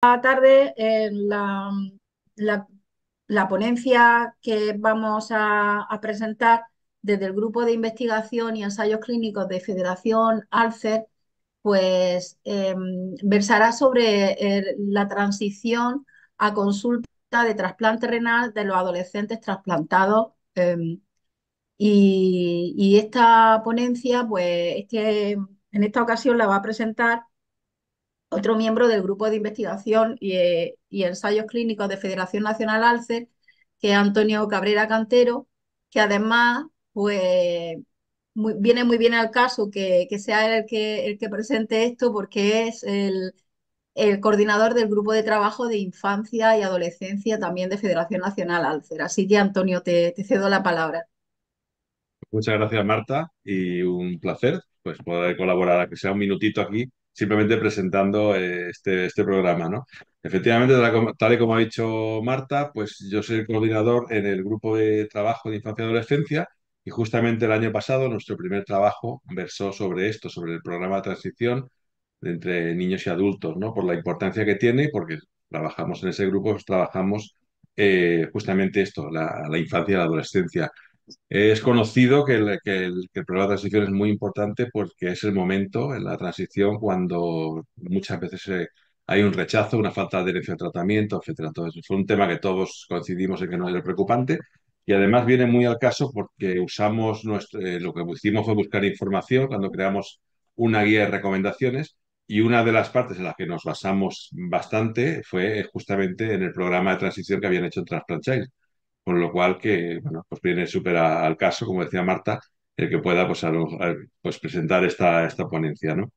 tarde en la, ponencia que vamos a, presentar desde el Grupo de Investigación y Ensayos Clínicos de Federación Alcer, pues em, versará sobre la transición a consulta de trasplante renal de los adolescentes trasplantados. Em, y, esta ponencia, pues este, en esta ocasión la va a presentar otro miembro del Grupo de Investigación y, eh, Ensayos Clínicos de Federación Nacional Alcer, que es Antonio Cabrera Cantero, que además pues, viene muy bien al caso que, sea el que, el que presente esto porque es el, coordinador del grupo de trabajo de infancia y adolescencia también de Federación Nacional Alcer. Así que, Antonio, te, cedo la palabra. Muchas gracias, Marta, y un placer pues, poder colaborar, que sea un minutito aquí simplemente presentando eh, este, este programa, ¿no? Efectivamente, tal y como ha dicho Marta, pues yo soy el coordinador en el grupo de trabajo de infancia y adolescencia y justamente el año pasado nuestro primer trabajo versó sobre esto, sobre el programa de transición entre niños y adultos, ¿no? Por la importancia que tiene, porque trabajamos en ese grupo, pues trabajamos eh, justamente esto, la, la, infancia y la adolescencia. Es conocido que el, programa de transición es muy importante porque es el momento en la transición cuando muchas veces eh, hay un rechazo, una falta de derecho al tratamiento, etc. Entonces, fue un tema que todos coincidimos en que no era preocupante y además viene muy al caso porque usamos eh, lo que hicimos fue buscar información cuando creamos una guía de recomendaciones y una de las partes en las que nos basamos bastante fue eh, justamente en el programa de transición que habían hecho en con lo cual que, bueno, pues viene súper al caso, como decía Marta, el que pueda pues, pues presentar esta, esta ponencia, ¿no?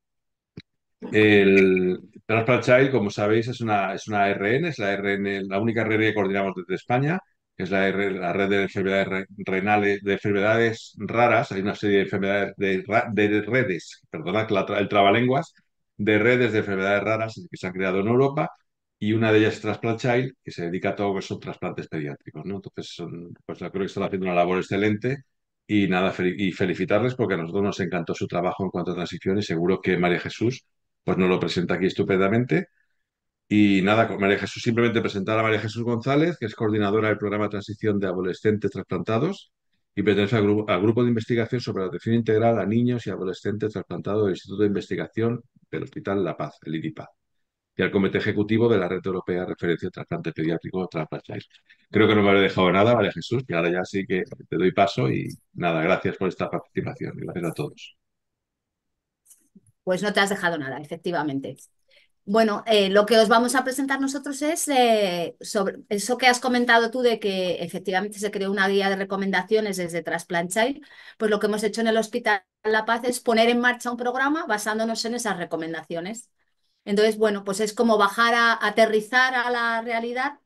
El Transplant Child, como sabéis, es una, es una RN, es la, RN, la única RN que coordinamos desde España, es la, la red de enfermedades renales, de enfermedades raras, hay una serie de enfermedades de, redes, perdón, el trabalenguas, de redes de enfermedades raras que se han creado en Europa y una de ellas es Transplant Child, que se dedica a todo lo que son trasplantes pediátricos. ¿no? Entonces, son, pues creo que están haciendo una labor excelente y nada, y felicitarles porque a nosotros nos encantó su trabajo en cuanto a transición y seguro que María Jesús pues nos lo presenta aquí estupendamente. Y nada, con María Jesús, simplemente presentar a María Jesús González, que es coordinadora del programa transición de adolescentes trasplantados y pertenece al, grupo de investigación sobre la atención integral a niños y adolescentes trasplantados del Instituto de Investigación del Hospital La Paz, el IDIPAD y al Comité Ejecutivo de la Red Europea de Referencia de Trasplante Pediátrico Transplant Creo que no me habré dejado nada, vale Jesús, y ahora ya sí que te doy paso y nada, gracias por esta participación. Gracias a todos. Pues no te has dejado nada, efectivamente. Bueno, eh, lo que os vamos a presentar nosotros es eh, sobre eso que has comentado tú de que efectivamente se creó una guía de recomendaciones desde Transplant pues lo que hemos hecho en el Hospital La Paz es poner en marcha un programa basándonos en esas recomendaciones. Entonces, bueno, pues es como bajar a aterrizar a la realidad,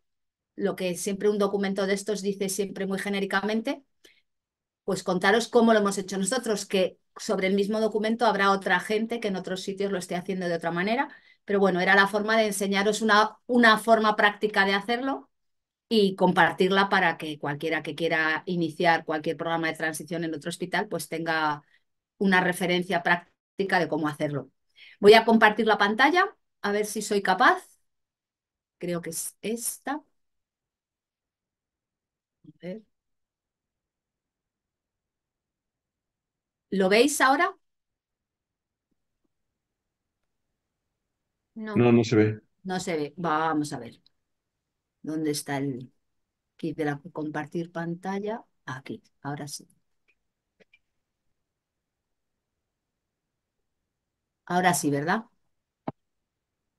lo que siempre un documento de estos dice siempre muy genéricamente, pues contaros cómo lo hemos hecho nosotros, que sobre el mismo documento habrá otra gente que en otros sitios lo esté haciendo de otra manera, pero bueno, era la forma de enseñaros una, una forma práctica de hacerlo y compartirla para que cualquiera que quiera iniciar cualquier programa de transición en otro hospital, pues tenga una referencia práctica de cómo hacerlo. Voy a compartir la pantalla, a ver si soy capaz. Creo que es esta. A ver. ¿Lo veis ahora? No. no, se ve. No se ve. Vamos a ver. ¿Dónde está el kit de la compartir pantalla? Aquí, ahora sí. Ahora sí, ¿verdad?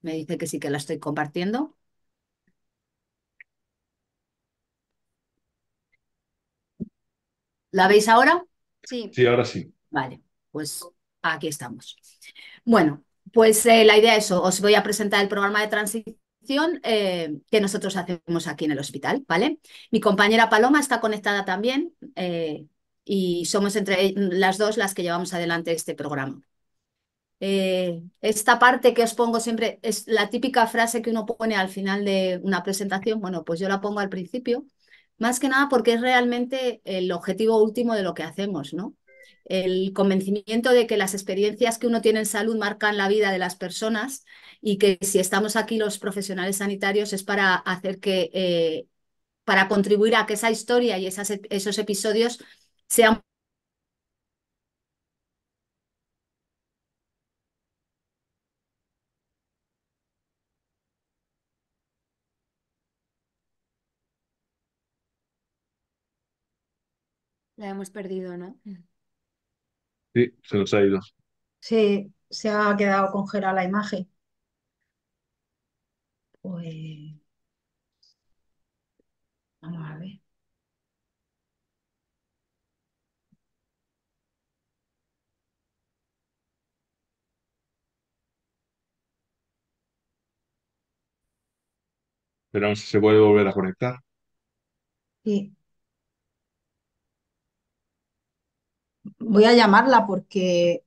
Me dice que sí que la estoy compartiendo. ¿La veis ahora? Sí. Sí, ahora sí. Vale, pues aquí estamos. Bueno, pues eh, la idea es eso. Os voy a presentar el programa de transición eh, que nosotros hacemos aquí en el hospital, ¿vale? Mi compañera Paloma está conectada también eh, y somos entre las dos las que llevamos adelante este programa. Eh, esta parte que os pongo siempre es la típica frase que uno pone al final de una presentación. Bueno, pues yo la pongo al principio, más que nada porque es realmente el objetivo último de lo que hacemos, ¿no? El convencimiento de que las experiencias que uno tiene en salud marcan la vida de las personas y que si estamos aquí los profesionales sanitarios es para hacer que, eh, para contribuir a que esa historia y e-, esos episodios sean hemos perdido, ¿no? Sí, se nos ha ido. Sí, se ha quedado congelada la imagen. Pues vamos a ver. Esperamos si se puede volver a conectar. Sí. voy a llamarla porque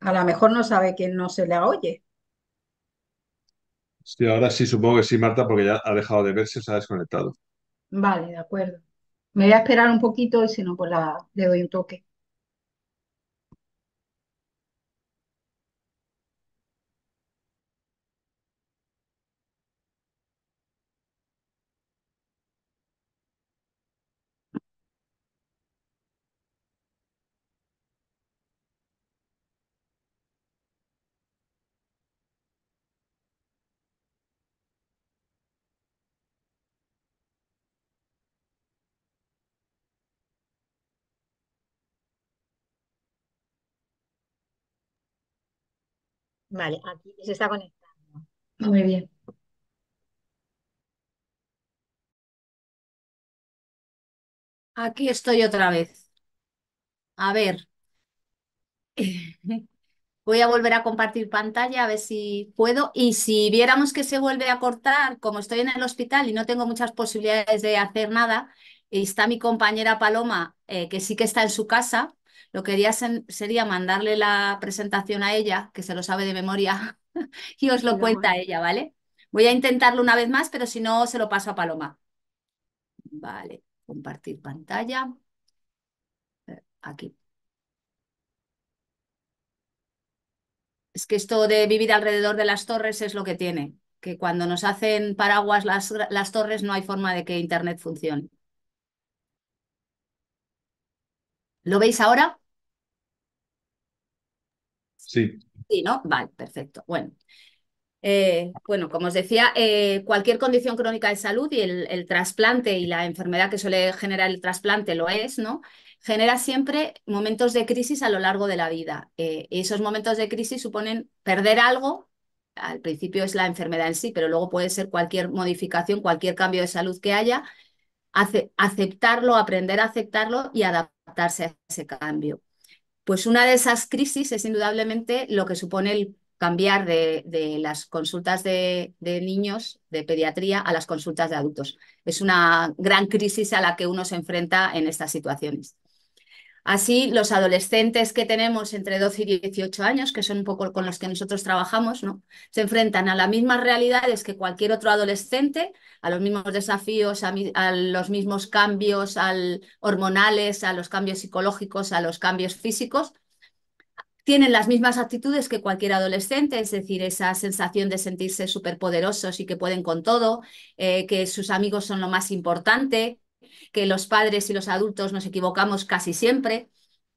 a lo mejor no sabe que no se le oye. Sí, ahora sí, supongo que sí, Marta, porque ya ha dejado de verse, se ha desconectado. Vale, de acuerdo. Me voy a esperar un poquito y si no, pues la, le doy un toque. Vale, aquí se está conectando. Ah, muy bien. Aquí estoy otra vez. A ver. Voy a volver a compartir pantalla a ver si puedo. Y si viéramos que se vuelve a cortar, como estoy en el hospital y no tengo muchas posibilidades de hacer nada, está mi compañera Paloma, eh, que sí que está en su casa, lo que haría sería mandarle la presentación a ella, que se lo sabe de memoria, y os lo cuenta ella, ¿vale? Voy a intentarlo una vez más, pero si no, se lo paso a Paloma. Vale, compartir pantalla. Eh, aquí. Es que esto de vivir alrededor de las torres es lo que tiene, que cuando nos hacen paraguas las torres no hay forma de que Internet funcione. ¿Lo veis ahora? Sí. Sí, ¿no? Vale, perfecto. Bueno. Eh, bueno, como os decía, eh, cualquier condición crónica de salud y el, trasplante y la enfermedad que suele generar el trasplante lo es, ¿no? Genera siempre momentos de crisis a lo largo de la vida. Eh, esos momentos de crisis suponen perder algo. Al principio es la enfermedad en sí, pero luego puede ser cualquier modificación, cualquier cambio de salud que haya. aceptarlo, aprender a aceptarlo y adaptarlo adaptarse a ese cambio. Pues una de esas crisis es indudablemente lo que supone el cambiar de, las consultas de, niños de pediatría a las consultas de adultos. Es una gran crisis a la que uno se enfrenta en estas situaciones. Así, los adolescentes que tenemos entre 12 y 18 años, que son un poco con los que nosotros trabajamos, se enfrentan a las mismas realidades que cualquier otro adolescente, a los mismos desafíos, a, los mismos cambios hormonales, a los cambios psicológicos, a los cambios físicos, tienen las mismas actitudes que cualquier adolescente, es decir, esa sensación de sentirse superpoderosos y que pueden con todo, eh, que sus amigos son lo más importante, que los padres y los adultos nos equivocamos casi siempre.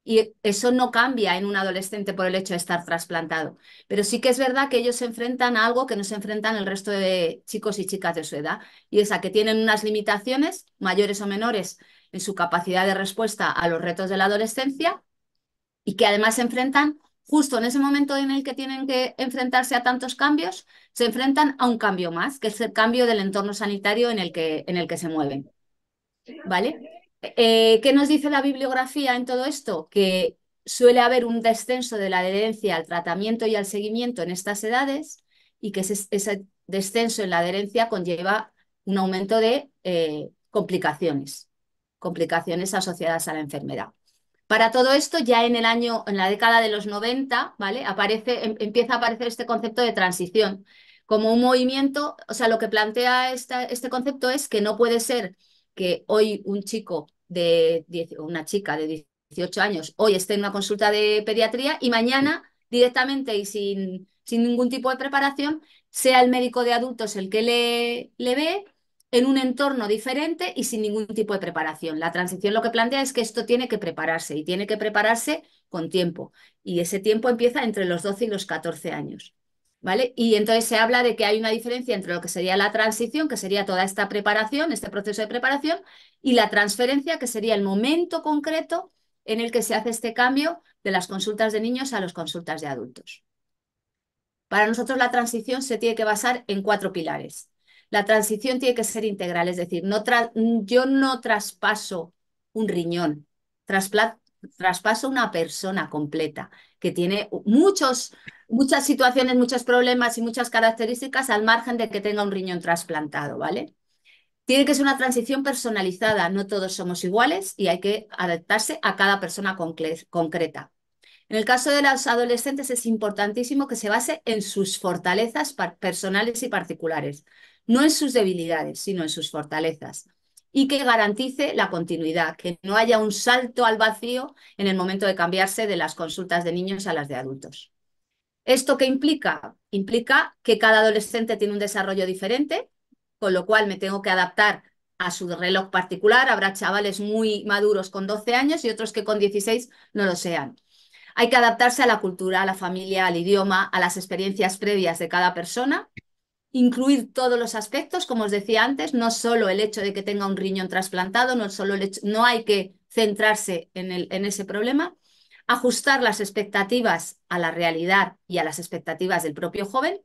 Y eso no cambia en un adolescente por el hecho de estar trasplantado. Pero sí que es verdad que ellos se enfrentan a algo que no se enfrentan el resto de chicos y chicas de su edad. Y es a que tienen unas limitaciones, mayores o menores, en su capacidad de respuesta a los retos de la adolescencia y que además se enfrentan justo en ese momento en el que tienen que enfrentarse a tantos cambios, se enfrentan a un cambio más, que es el cambio del entorno sanitario en el que, en el que se mueven. ¿Vale? Eh, ¿Qué nos dice la bibliografía en todo esto? Que suele haber un descenso de la adherencia al tratamiento y al seguimiento en estas edades y que ese, descenso en la adherencia conlleva un aumento de eh, complicaciones, complicaciones asociadas a la enfermedad. Para todo esto, ya en el año, en la década de los 90, ¿vale? Aparece, em, empieza a aparecer este concepto de transición como un movimiento, o sea, lo que plantea este concepto es que no puede ser que hoy un chico de una chica de 18 años hoy esté en una consulta de pediatría y mañana directamente y sin, sin ningún tipo de preparación sea el médico de adultos el que le, le ve en un entorno diferente y sin ningún tipo de preparación. La transición lo que plantea es que esto tiene que prepararse y tiene que prepararse con tiempo. Y ese tiempo empieza entre los 12 y los 14 años. Y entonces se habla de que hay una diferencia entre lo que sería la transición, que sería toda esta preparación, este proceso de preparación, y la transferencia, que sería el momento concreto en el que se hace este cambio de las consultas de niños a las consultas de adultos. Para nosotros la transición se tiene que basar en cuatro pilares. La transición tiene que ser integral, es decir, yo no traspaso un riñón, traspaso una persona completa que tiene muchos, muchas situaciones, muchos problemas y muchas características al margen de que tenga un riñón trasplantado, ¿vale? Tiene que ser una transición personalizada, no todos somos iguales y hay que adaptarse a cada persona concreta. En el caso de los adolescentes es importantísimo que se base en sus fortalezas personales y particulares, no en sus debilidades, sino en sus fortalezas y que garantice la continuidad, que no haya un salto al vacío en el momento de cambiarse de las consultas de niños a las de adultos. ¿Esto qué implica? Implica que cada adolescente tiene un desarrollo diferente, con lo cual me tengo que adaptar a su reloj particular. Habrá chavales muy maduros con 12 años y otros que con 16 no lo sean. Hay que adaptarse a la cultura, a la familia, al idioma, a las experiencias previas de cada persona incluir todos los aspectos, como os decía antes, no solo el hecho de que tenga un riñón trasplantado, no, solo no hay que centrarse en, el, en ese problema, ajustar las expectativas a la realidad y a las expectativas del propio joven,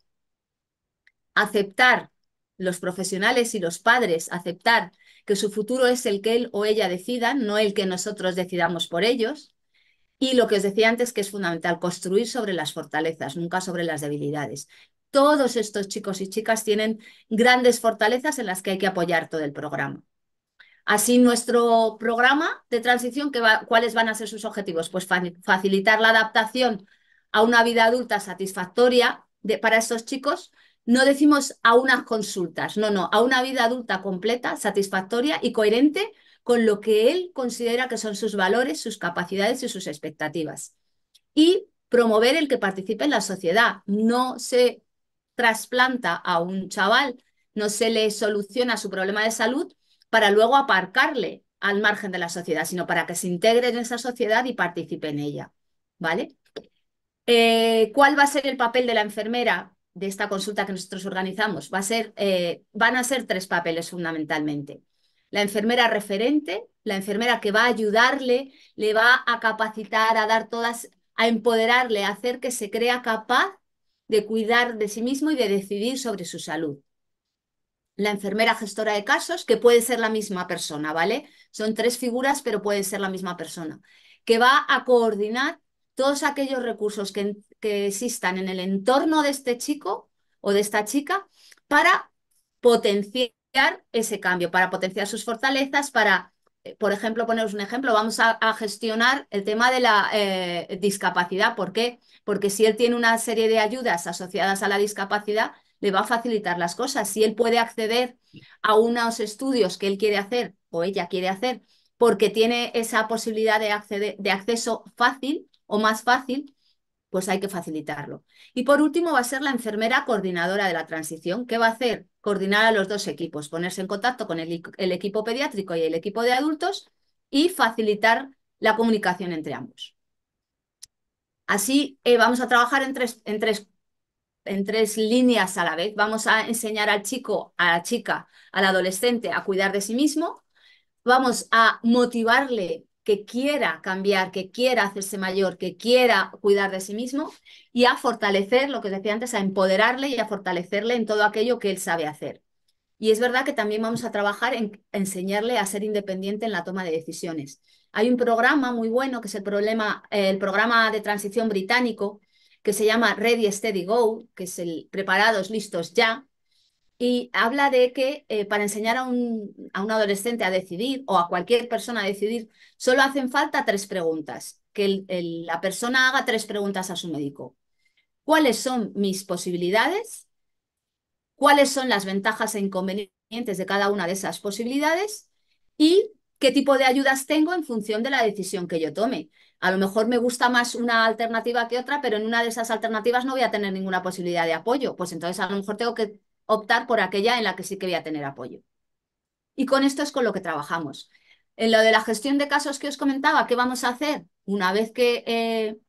aceptar los profesionales y los padres, aceptar que su futuro es el que él o ella decida, no el que nosotros decidamos por ellos. Y lo que os decía antes, que es fundamental, construir sobre las fortalezas, nunca sobre las debilidades todos estos chicos y chicas tienen grandes fortalezas en las que hay que apoyar todo el programa. Así, nuestro programa de transición, ¿cuáles van a ser sus objetivos? Pues facilitar la adaptación a una vida adulta satisfactoria de, para estos chicos. No decimos a unas consultas, no, no, a una vida adulta completa, satisfactoria y coherente con lo que él considera que son sus valores, sus capacidades y sus expectativas. Y promover el que participe en la sociedad. No se trasplanta a un chaval, no se le soluciona su problema de salud para luego aparcarle al margen de la sociedad, sino para que se integre en esa sociedad y participe en ella. ¿Vale? Eh, ¿Cuál va a ser el papel de la enfermera de esta consulta que nosotros organizamos? Va a ser, eh, van a ser tres papeles fundamentalmente. La enfermera referente, la enfermera que va a ayudarle, le va a capacitar, a dar todas, a empoderarle, a hacer que se crea capaz de cuidar de sí mismo y de decidir sobre su salud. La enfermera gestora de casos, que puede ser la misma persona, ¿vale? Son tres figuras, pero puede ser la misma persona, que va a coordinar todos aquellos recursos que, que existan en el entorno de este chico o de esta chica para potenciar ese cambio, para potenciar sus fortalezas, para eh, por ejemplo, poneros un ejemplo, vamos a, gestionar el tema de la eh, discapacidad. ¿Por qué? Porque si él tiene una serie de ayudas asociadas a la discapacidad, le va a facilitar las cosas. Si él puede acceder a unos estudios que él quiere hacer o ella quiere hacer, porque tiene esa posibilidad de, de acceso fácil o más fácil, pues hay que facilitarlo. Y por último va a ser la enfermera coordinadora de la transición. que va a hacer? Coordinar a los dos equipos, ponerse en contacto con el, equipo pediátrico y el equipo de adultos y facilitar la comunicación entre ambos. Así eh, vamos a trabajar en tres, en tres en tres líneas a la vez. Vamos a enseñar al chico, a la chica, al adolescente a cuidar de sí mismo. Vamos a motivarle que quiera cambiar, que quiera hacerse mayor, que quiera cuidar de sí mismo y a fortalecer, lo que os decía antes, a empoderarle y a fortalecerle en todo aquello que él sabe hacer. Y es verdad que también vamos a trabajar en enseñarle a ser independiente en la toma de decisiones. Hay un programa muy bueno que es el, problema, el programa de transición británico que se llama Ready, Steady, Go, que es el preparados, listos, ya, y habla de que eh, para enseñar a un, adolescente a decidir o a cualquier persona a decidir, solo hacen falta tres preguntas, que la persona haga tres preguntas a su médico. ¿Cuáles son mis posibilidades? ¿Cuáles son las ventajas e inconvenientes de cada una de esas posibilidades? ¿Y qué tipo de ayudas tengo en función de la decisión que yo tome? A lo mejor me gusta más una alternativa que otra, pero en una de esas alternativas no voy a tener ninguna posibilidad de apoyo. Pues entonces a lo mejor tengo que optar por aquella en la que sí que voy a tener apoyo. Y con esto es con lo que trabajamos. En lo de la gestión de casos que os comentaba, ¿qué vamos a hacer? Una vez que eh,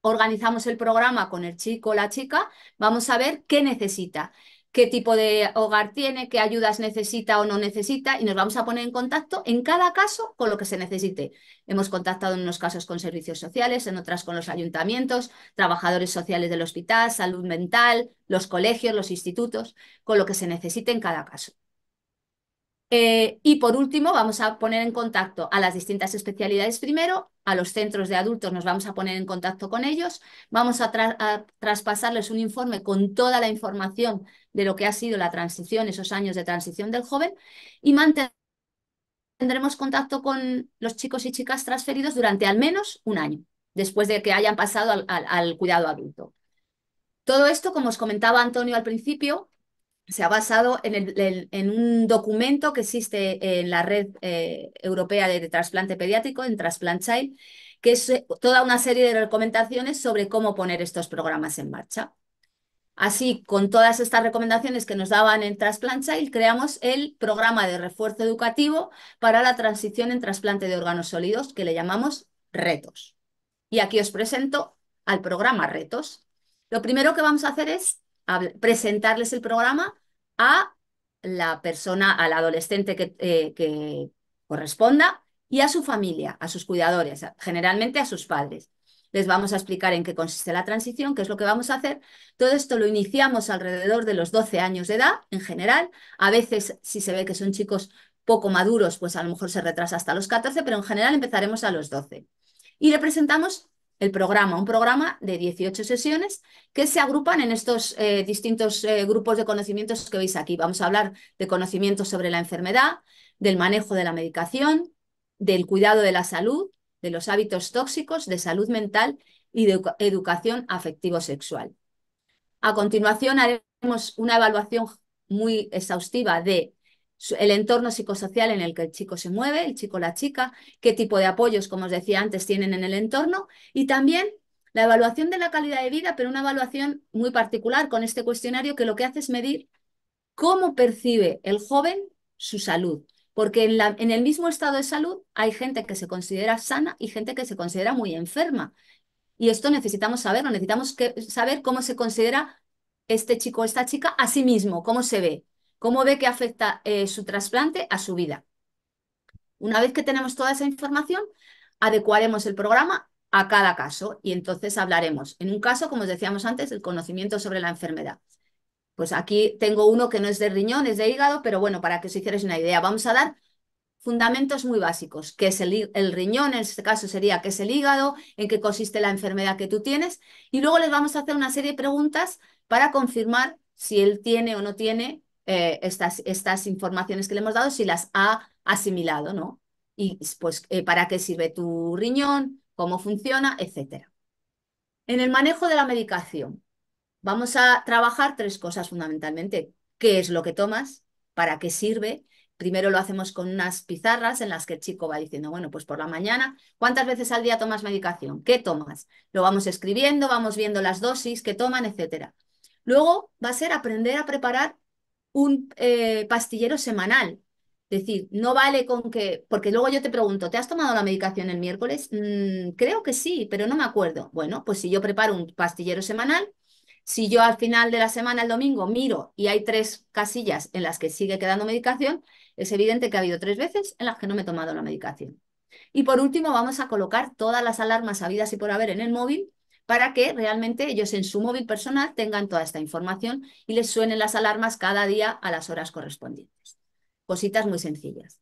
organizamos el programa con el chico o la chica, vamos a ver qué necesita qué tipo de hogar tiene, qué ayudas necesita o no necesita y nos vamos a poner en contacto en cada caso con lo que se necesite. Hemos contactado en unos casos con servicios sociales, en otras con los ayuntamientos, trabajadores sociales del hospital, salud mental, los colegios, los institutos, con lo que se necesite en cada caso. Eh, y por último, vamos a poner en contacto a las distintas especialidades primero, a los centros de adultos nos vamos a poner en contacto con ellos, vamos a, a traspasarles un informe con toda la información de lo que ha sido la transición, esos años de transición del joven, y mantendremos contacto con los chicos y chicas transferidos durante al menos un año, después de que hayan pasado al, cuidado adulto. Todo esto, como os comentaba Antonio al principio, se ha basado en, un documento que existe en la red eh, europea de, trasplante pediátrico, en Transplant Child, que es eh, toda una serie de recomendaciones sobre cómo poner estos programas en marcha. Así, con todas estas recomendaciones que nos daban en Transplant Child, creamos el programa de refuerzo educativo para la transición en trasplante de órganos sólidos, que le llamamos Retos. Y aquí os presento al programa Retos. Lo primero que vamos a hacer es presentarles el programa a la persona, al adolescente que, eh, que corresponda y a su familia, a sus cuidadores, generalmente a sus padres les vamos a explicar en qué consiste la transición, qué es lo que vamos a hacer. Todo esto lo iniciamos alrededor de los 12 años de edad en general. A veces, si se ve que son chicos poco maduros, pues a lo mejor se retrasa hasta los 14, pero en general empezaremos a los 12. Y le presentamos el programa, un programa de 18 sesiones que se agrupan en estos eh, distintos eh, grupos de conocimientos que veis aquí. Vamos a hablar de conocimientos sobre la enfermedad, del manejo de la medicación, del cuidado de la salud, de los hábitos tóxicos, de salud mental y de educación afectivo-sexual. A continuación haremos una evaluación muy exhaustiva de el entorno psicosocial en el que el chico se mueve, el chico o la chica, qué tipo de apoyos, como os decía antes, tienen en el entorno y también la evaluación de la calidad de vida, pero una evaluación muy particular con este cuestionario que lo que hace es medir cómo percibe el joven su salud, porque en, el mismo estado de salud hay gente que se considera sana y gente que se considera muy enferma. Y esto necesitamos saberlo, necesitamos saber cómo se considera este chico o esta chica a sí mismo, cómo se ve, cómo ve que afecta eh, su trasplante a su vida. Una vez que tenemos toda esa información, adecuaremos el programa a cada caso y entonces hablaremos, en un caso, como os decíamos antes, del conocimiento sobre la enfermedad. Pues aquí tengo uno que no es de riñón, es de hígado, pero bueno, para que os hicierais una idea, vamos a dar fundamentos muy básicos, qué es el, riñón, en este caso sería qué es el hígado, en qué consiste la enfermedad que tú tienes, y luego les vamos a hacer una serie de preguntas para confirmar si él tiene o no tiene eh, estas, estas informaciones que le hemos dado, si las ha asimilado, ¿no? Y pues eh, para qué sirve tu riñón, cómo funciona, etc. En el manejo de la medicación, vamos a trabajar tres cosas fundamentalmente. ¿Qué es lo que tomas? ¿Para qué sirve? Primero lo hacemos con unas pizarras en las que el chico va diciendo, bueno, pues por la mañana, ¿cuántas veces al día tomas medicación? ¿Qué tomas? Lo vamos escribiendo, vamos viendo las dosis que toman, etcétera. Luego va a ser aprender a preparar un eh, pastillero semanal. Es decir, no vale con que, porque luego yo te pregunto, ¿te has tomado la medicación el miércoles? Mm, creo que sí, pero no me acuerdo. Bueno, pues si yo preparo un pastillero semanal, si yo al final de la semana, el domingo, miro y hay tres casillas en las que sigue quedando medicación, es evidente que ha habido tres veces en las que no me he tomado la medicación. Y por último, vamos a colocar todas las alarmas habidas y por haber en el móvil para que realmente ellos en su móvil personal tengan toda esta información y les suenen las alarmas cada día a las horas correspondientes. Cositas muy sencillas.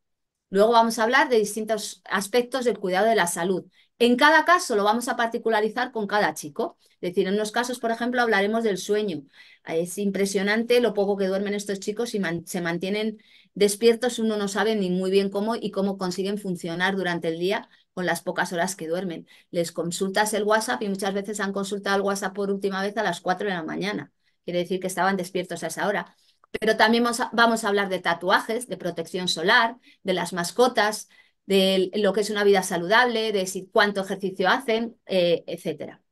Luego vamos a hablar de distintos aspectos del cuidado de la salud. En cada caso lo vamos a particularizar con cada chico. Es decir, en unos casos, por ejemplo, hablaremos del sueño. Es impresionante lo poco que duermen estos chicos y se mantienen despiertos, uno no sabe ni muy bien cómo y cómo consiguen funcionar durante el día con las pocas horas que duermen. Les consultas el WhatsApp y muchas veces han consultado el WhatsApp por última vez a las 4 de la mañana. Quiere decir que estaban despiertos a esa hora. Pero también vamos a hablar de tatuajes, de protección solar, de las mascotas, de lo que es una vida saludable, de cuánto ejercicio hacen, eh, etcétera.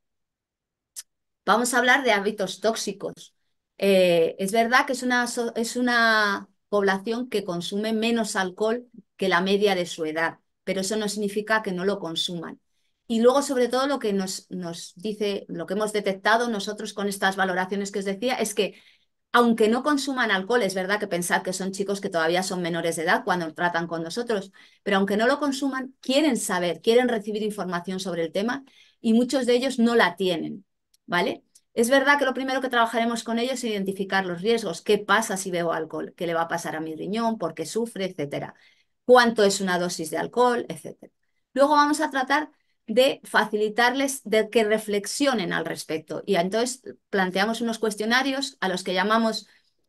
Vamos a hablar de hábitos tóxicos. Eh, es verdad que es una, es una población que consume menos alcohol que la media de su edad, pero eso no significa que no lo consuman. Y luego, sobre todo, lo que nos, nos dice, lo que hemos detectado nosotros con estas valoraciones que os decía, es que aunque no consuman alcohol, es verdad que pensar que son chicos que todavía son menores de edad cuando tratan con nosotros, pero aunque no lo consuman, quieren saber, quieren recibir información sobre el tema y muchos de ellos no la tienen. ¿vale? Es verdad que lo primero que trabajaremos con ellos es identificar los riesgos. ¿Qué pasa si bebo alcohol? ¿Qué le va a pasar a mi riñón? ¿Por qué sufre? Etcétera. ¿Cuánto es una dosis de alcohol? Etcétera. Luego vamos a tratar de facilitarles de que reflexionen al respecto. Y entonces planteamos unos cuestionarios a los que llamamos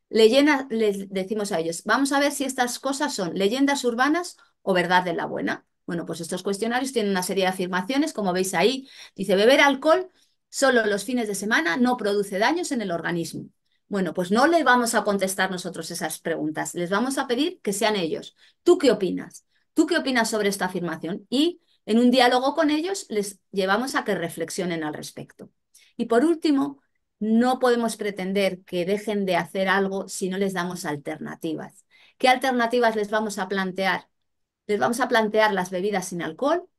leyendas, les decimos a ellos, vamos a ver si estas cosas son leyendas urbanas o verdad de la buena. Bueno, pues estos cuestionarios tienen una serie de afirmaciones, como veis ahí, dice beber alcohol solo los fines de semana, no produce daños en el organismo. Bueno, pues no le vamos a contestar nosotros esas preguntas, les vamos a pedir que sean ellos. ¿Tú qué opinas? ¿Tú qué opinas sobre esta afirmación? Y en un diálogo con ellos les llevamos a que reflexionen al respecto. Y por último, no podemos pretender que dejen de hacer algo si no les damos alternativas. ¿Qué alternativas les vamos a plantear? Les vamos a plantear las bebidas sin alcohol,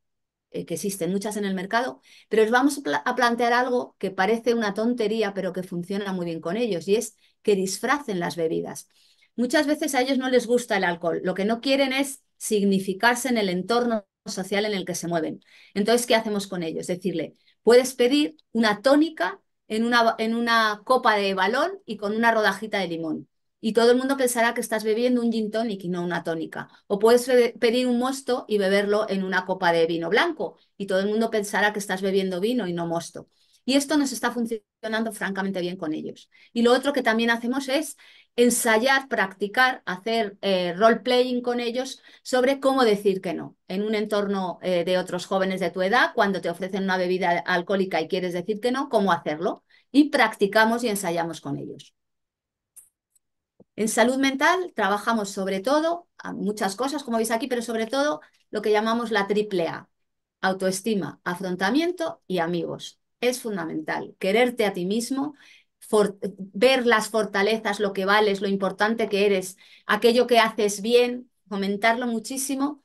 eh, que existen muchas en el mercado, pero os vamos a plantear algo que parece una tontería, pero que funciona muy bien con ellos, y es que disfracen las bebidas. Muchas veces a ellos no les gusta el alcohol, lo que no quieren es significarse en el entorno social en el que se mueven. Entonces, ¿qué hacemos con ellos? Decirle, puedes pedir una tónica en una, en una copa de balón y con una rodajita de limón y todo el mundo pensará que estás bebiendo un gin tonic y no una tónica. O puedes pedir un mosto y beberlo en una copa de vino blanco y todo el mundo pensará que estás bebiendo vino y no mosto. Y esto nos está funcionando francamente bien con ellos. Y lo otro que también hacemos es ensayar, practicar, hacer eh, role-playing con ellos sobre cómo decir que no en un entorno eh, de otros jóvenes de tu edad, cuando te ofrecen una bebida alcohólica y quieres decir que no, cómo hacerlo. Y practicamos y ensayamos con ellos. En salud mental trabajamos sobre todo, muchas cosas como veis aquí, pero sobre todo lo que llamamos la triple A, autoestima, afrontamiento y amigos. Es fundamental quererte a ti mismo, ver las fortalezas, lo que vales, lo importante que eres, aquello que haces bien, fomentarlo muchísimo,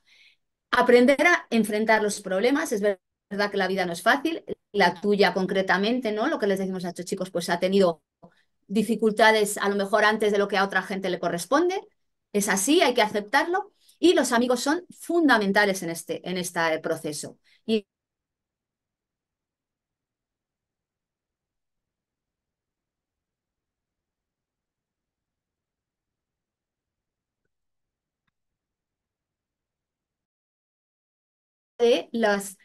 aprender a enfrentar los problemas, es verdad que la vida no es fácil, la tuya concretamente, ¿no? Lo que les decimos a estos chicos, pues ha tenido dificultades a lo mejor antes de lo que a otra gente le corresponde. Es así, hay que aceptarlo. Y los amigos son fundamentales en este, en este proceso. Y de las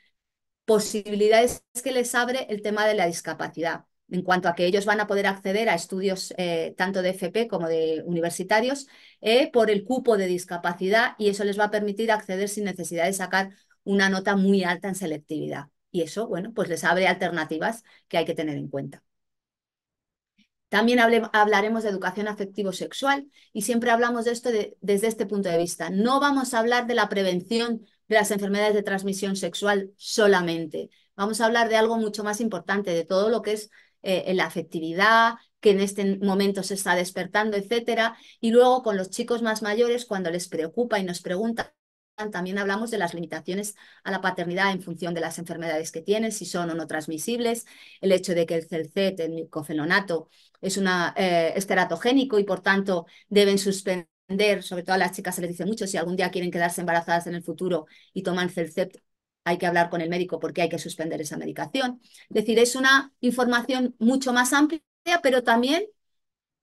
posibilidades que les abre el tema de la discapacidad en cuanto a que ellos van a poder acceder a estudios eh, tanto de FP como de universitarios eh, por el cupo de discapacidad y eso les va a permitir acceder sin necesidad de sacar una nota muy alta en selectividad. Y eso, bueno, pues les abre alternativas que hay que tener en cuenta. También hablaremos de educación afectivo-sexual y siempre hablamos de esto desde este punto de vista. No vamos a hablar de la prevención de las enfermedades de transmisión sexual solamente. Vamos a hablar de algo mucho más importante, de todo lo que es eh, en la afectividad, que en este momento se está despertando, etcétera. Y luego con los chicos más mayores, cuando les preocupa y nos preguntan, también hablamos de las limitaciones a la paternidad en función de las enfermedades que tienen, si son o no transmisibles, el hecho de que el CELCET, el micofenonato, es una, eh, y por tanto deben suspender sobre todo a las chicas se les dice mucho, si algún día quieren quedarse embarazadas en el futuro y toman Celcept, hay que hablar con el médico porque hay que suspender esa medicación. Es decir, es una información mucho más amplia, pero también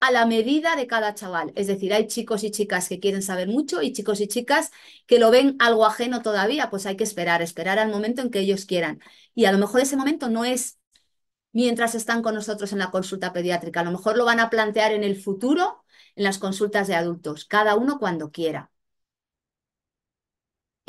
a la medida de cada chaval. Es decir, hay chicos y chicas que quieren saber mucho y chicos y chicas que lo ven algo ajeno todavía, pues hay que esperar, esperar al momento en que ellos quieran. Y a lo mejor ese momento no es mientras están con nosotros en la consulta pediátrica, a lo mejor lo van a plantear en el futuro en las consultas de adultos, cada uno cuando quiera.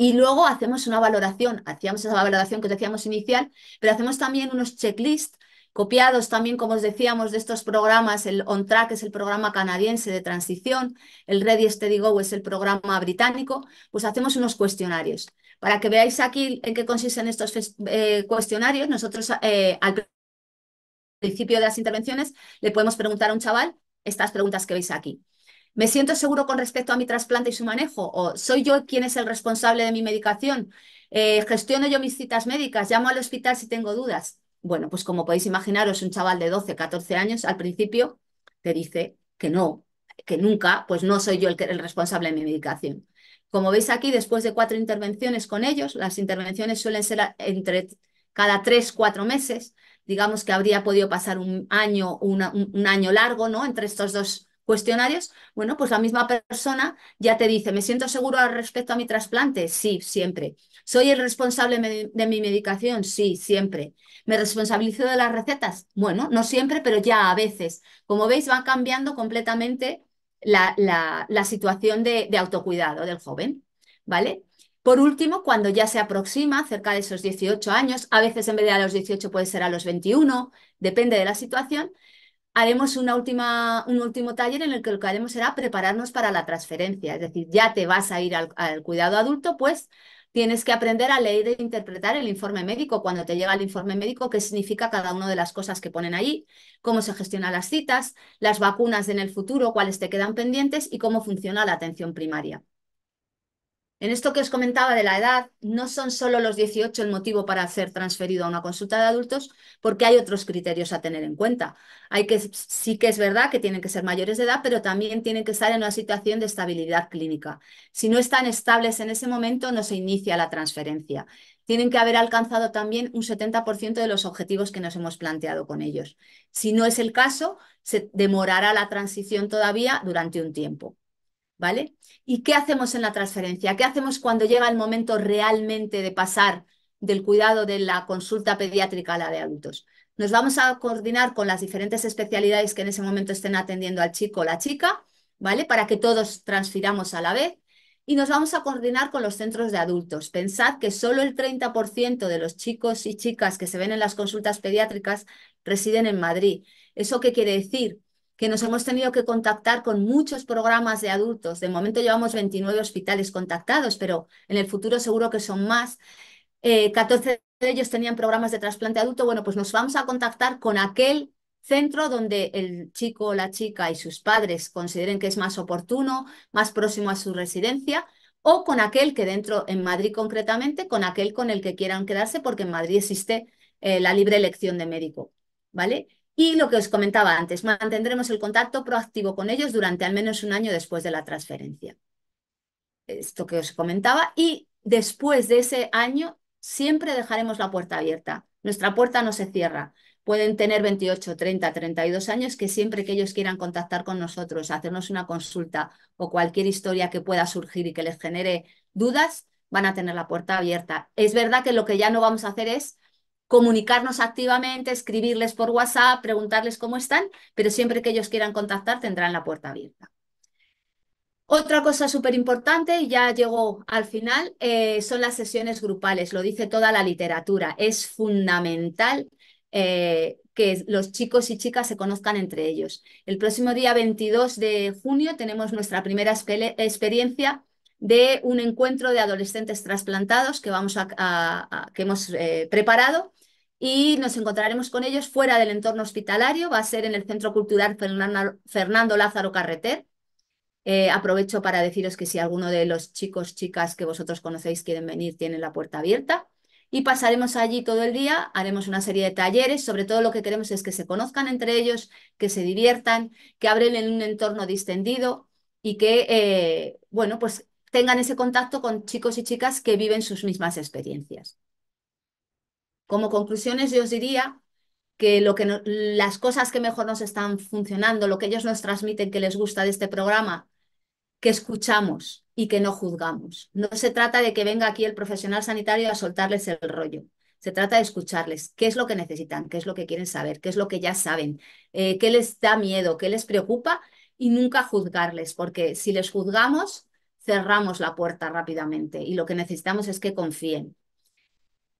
Y luego hacemos una valoración, hacíamos esa valoración que os decíamos inicial, pero hacemos también unos checklists copiados también, como os decíamos, de estos programas, el OnTrack es el programa canadiense de transición, el Ready Steady Go es el programa británico, pues hacemos unos cuestionarios. Para que veáis aquí en qué consisten estos eh, cuestionarios, nosotros eh, al principio de las intervenciones le podemos preguntar a un chaval estas preguntas que veis aquí. ¿Me siento seguro con respecto a mi trasplante y su manejo? ¿O soy yo quien es el responsable de mi medicación? Eh, ¿Gestiono yo mis citas médicas? ¿Llamo al hospital si tengo dudas? Bueno, pues como podéis imaginaros, un chaval de 12, 14 años al principio te dice que no, que nunca, pues no soy yo el, el responsable de mi medicación. Como veis aquí, después de cuatro intervenciones con ellos, las intervenciones suelen ser entre cada tres, cuatro meses, digamos que habría podido pasar un año, un, año largo, ¿no? Entre estos dos cuestionarios, bueno, pues la misma persona ya te dice, ¿me siento seguro al respecto a mi trasplante? Sí, siempre. ¿Soy el responsable de mi medicación? Sí, siempre. ¿Me responsabilizo de las recetas? Bueno, no siempre, pero ya a veces. Como veis, va cambiando completamente la, situación de, autocuidado del joven, ¿vale? Por último, cuando ya se aproxima cerca de esos 18 años, a veces en vez de a los 18 puede ser a los 21, depende de la situación, haremos una última, un último taller en el que lo que haremos será prepararnos para la transferencia, es decir, ya te vas a ir al, cuidado adulto, pues tienes que aprender a leer e interpretar el informe médico. Cuando te llega el informe médico, qué significa cada una de las cosas que ponen ahí, cómo se gestionan las citas, las vacunas en el futuro, cuáles te quedan pendientes y cómo funciona la atención primaria. En esto que os comentaba de la edad, no son solo los 18 el motivo para ser transferido a una consulta de adultos, porque hay otros criterios a tener en cuenta. Hay que, sí que es verdad que tienen que ser mayores de edad, pero también tienen que estar en una situación de estabilidad clínica. Si no están estables en ese momento, no se inicia la transferencia. Tienen que haber alcanzado también un 70% de los objetivos que nos hemos planteado con ellos. Si no es el caso, se demorará la transición todavía durante un tiempo. ¿vale? ¿Y qué hacemos en la transferencia? ¿Qué hacemos cuando llega el momento realmente de pasar del cuidado de la consulta pediátrica a la de adultos? Nos vamos a coordinar con las diferentes especialidades que en ese momento estén atendiendo al chico o la chica, ¿vale? Para que todos transfiramos a la vez. Y nos vamos a coordinar con los centros de adultos. Pensad que solo el 30% de los chicos y chicas que se ven en las consultas pediátricas residen en Madrid. ¿Eso qué quiere decir? que nos hemos tenido que contactar con muchos programas de adultos. De momento llevamos 29 hospitales contactados, pero en el futuro seguro que son más. 14 eh, de ellos tenían programas de trasplante adulto. Bueno, pues nos vamos a contactar con aquel centro donde el chico o la chica y sus padres consideren que es más oportuno, más próximo a su residencia, o con aquel que dentro, en Madrid concretamente, con aquel con el que quieran quedarse, porque en Madrid existe eh, la libre elección de médico. ¿Vale? Y lo que os comentaba antes, mantendremos el contacto proactivo con ellos durante al menos un año después de la transferencia. Esto que os comentaba. Y después de ese año, siempre dejaremos la puerta abierta. Nuestra puerta no se cierra. Pueden tener 28, 30, 32 años, que siempre que ellos quieran contactar con nosotros, hacernos una consulta o cualquier historia que pueda surgir y que les genere dudas, van a tener la puerta abierta. Es verdad que lo que ya no vamos a hacer es comunicarnos activamente, escribirles por WhatsApp, preguntarles cómo están, pero siempre que ellos quieran contactar tendrán la puerta abierta. Otra cosa súper importante, ya llegó al final, eh, son las sesiones grupales, lo dice toda la literatura. Es fundamental eh, que los chicos y chicas se conozcan entre ellos. El próximo día 22 de junio tenemos nuestra primera experiencia de un encuentro de adolescentes trasplantados que, vamos que hemos eh, preparado y nos encontraremos con ellos fuera del entorno hospitalario, va a ser en el Centro Cultural Fernando Lázaro Carreter. Eh, aprovecho para deciros que si alguno de los chicos, chicas que vosotros conocéis quieren venir, tienen la puerta abierta. Y pasaremos allí todo el día, haremos una serie de talleres, sobre todo lo que queremos es que se conozcan entre ellos, que se diviertan, que abren en un entorno distendido y que, eh, bueno, pues tengan ese contacto con chicos y chicas que viven sus mismas experiencias. Como conclusiones, yo os diría que, lo que las cosas que mejor nos están funcionando, lo que ellos nos transmiten que les gusta de este programa, que escuchamos y que no juzgamos. No se trata de que venga aquí el profesional sanitario a soltarles el rollo. Se trata de escucharles qué es lo que necesitan, qué es lo que quieren saber, qué es lo que ya saben, eh, qué les da miedo, qué les preocupa y nunca juzgarles, porque si les juzgamos, cerramos la puerta rápidamente y lo que necesitamos es que confíen.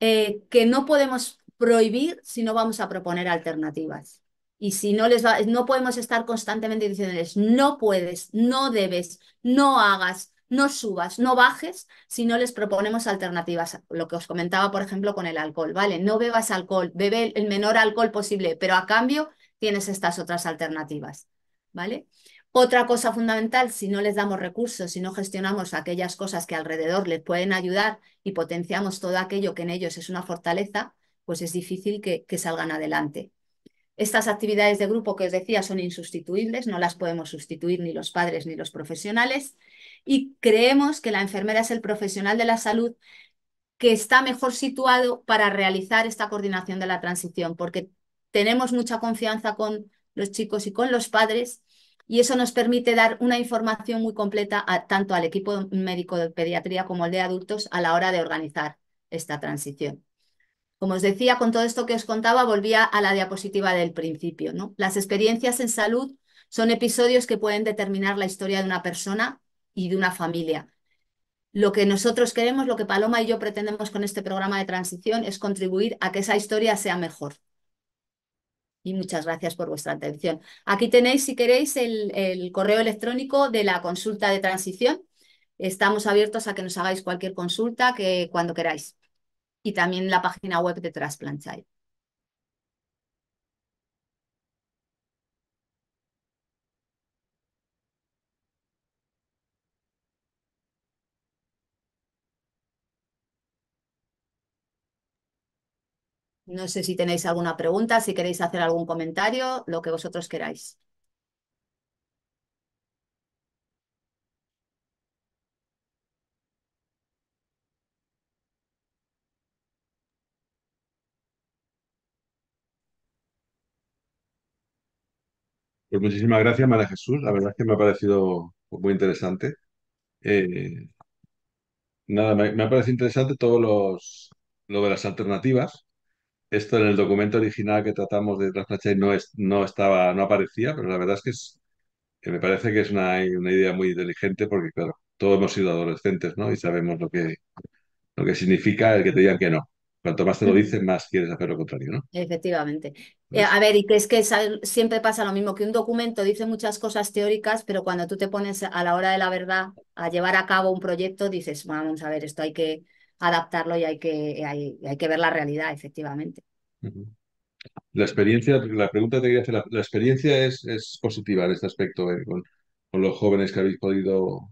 Eh, que no podemos prohibir si no vamos a proponer alternativas. Y si no les no podemos estar constantemente diciéndoles no puedes, no debes, no hagas, no subas, no bajes, si no les proponemos alternativas. Lo que os comentaba, por ejemplo, con el alcohol, ¿vale? No bebas alcohol, bebe el menor alcohol posible, pero a cambio tienes estas otras alternativas, ¿vale? Otra cosa fundamental, si no les damos recursos, si no gestionamos aquellas cosas que alrededor les pueden ayudar y potenciamos todo aquello que en ellos es una fortaleza, pues es difícil que, salgan adelante. Estas actividades de grupo que os decía son insustituibles, no las podemos sustituir ni los padres ni los profesionales y creemos que la enfermera es el profesional de la salud que está mejor situado para realizar esta coordinación de la transición, porque tenemos mucha confianza con los chicos y con los padres y eso nos permite dar una información muy completa tanto al equipo médico de pediatría como al de adultos a la hora de organizar esta transición. Como os decía, con todo esto que os contaba, volvía a la diapositiva del principio. ¿no? Las experiencias en salud son episodios que pueden determinar la historia de una persona y de una familia. Lo que nosotros queremos, lo que Paloma y yo pretendemos con este programa de transición es contribuir a que esa historia sea mejor, y muchas gracias por vuestra atención. Aquí tenéis, si queréis, el, correo electrónico de la consulta de transición. Estamos abiertos a que nos hagáis cualquier consulta que cuando queráis. Y también la página web de Transplant No sé si tenéis alguna pregunta, si queréis hacer algún comentario, lo que vosotros queráis. Pues muchísimas gracias, María Jesús. La verdad es que me ha parecido muy interesante. Eh, nada, me, ha parecido interesante todo los, lo de las alternativas esto en el documento original que tratamos de Transfranchise no, es, no estaba, no aparecía, pero la verdad es que, que me parece que es una, una, idea muy inteligente porque, claro, todos hemos sido adolescentes, ¿no? Y sabemos lo que, lo que significa el que te digan que no. Cuanto más te lo mm. dicen, más quieres hacer lo contrario, ¿no? Efectivamente. Eh, pues a ver, y crees que siempre pasa lo mismo, que un documento dice muchas cosas teóricas, pero cuando tú te pones a la hora de la verdad a llevar a cabo un proyecto, dices, vamos a ver, esto hay que, adaptarlo y hay que, hay, que ver la realidad, efectivamente. La experiencia, la pregunta te quería hacer, la, experiencia es, positiva en este aspecto eh, con, los jóvenes que habéis podido...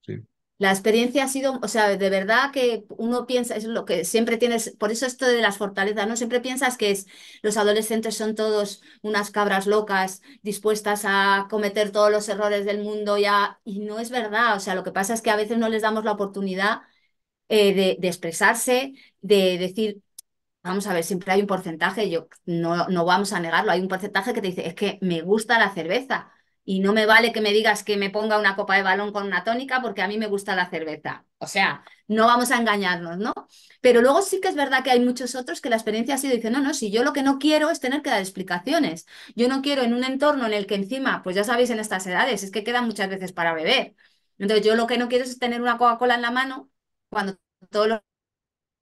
Sí. La experiencia ha sido, o sea, de verdad que uno piensa, es lo que siempre tienes, por eso esto de las fortalezas, ¿no? Siempre piensas que los adolescentes son todos unas cabras locas, dispuestas a cometer todos los errores del mundo ya, y no es verdad, o sea, lo que pasa es que a veces no les damos la oportunidad eh, de, expresarse, de decir, vamos a ver, siempre hay un porcentaje, yo no, no vamos a negarlo, hay un porcentaje que te dice, es que me gusta la cerveza y no me vale que me digas que me ponga una copa de balón con una tónica porque a mí me gusta la cerveza. O sea, no vamos a engañarnos, ¿no? Pero luego sí que es verdad que hay muchos otros que la experiencia ha sido, dicen, no, no, si yo lo que no quiero es tener que dar explicaciones. Yo no quiero en un entorno en el que encima, pues ya sabéis en estas edades, es que quedan muchas veces para beber. Entonces yo lo que no quiero es tener una Coca-Cola en la mano cuando todos